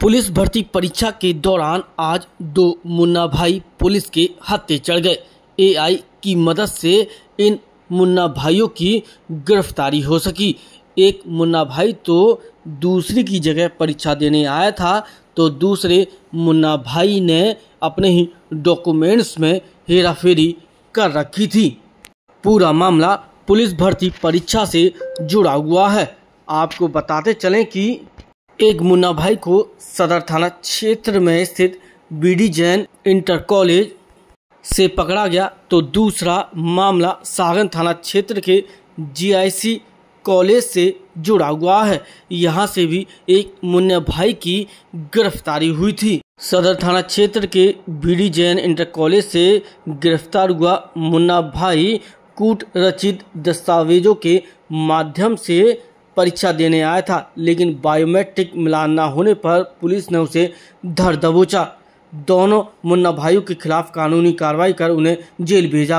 police भर्ती परीक्षा के दौरान आज दो मुन्ना भाई पुलिस के हत्थे चढ़ गए एआई की मदद से इन मुन्ना भाइयों की गिरफ्तारी हो सकी एक मुन्ना भाई तो दूसरी की जगह परीक्षा देने आया था तो दूसरे मुन्ना भाई ने अपने ही डॉक्यूमेंट्स में हेराफेरी कर रखी थी पूरा मामला पुलिस भर्ती परीक्षा से जुड़ा हुआ है आपको बताते चलें कि एक मुन्ना भाई को सदर थाना क्षेत्र में स्थित बीडी जैन इंटर कॉलेज से पकड़ा गया तो दूसरा मामला सागन थाना क्षेत्र के जीआईसी कॉलेज से जुड़ा हुआ है यहाँ से भी एक मुन्ना भाई की गिरफ्तारी हुई थी सदर थाना क्षेत्र के बीडी जैन इंटर कॉलेज से गिरफ्तार हुआ मुन्ना भाई कूट रचित दस्तावेजों के माध्यम से परीक्षा देने आया था लेकिन बायोमेट्रिक मिलान न होने पर पुलिस ने उसे धर दबोचा दोनों मुन्ना भाइयों के खिलाफ कानूनी कार्रवाई कर उन्हें जेल भेजा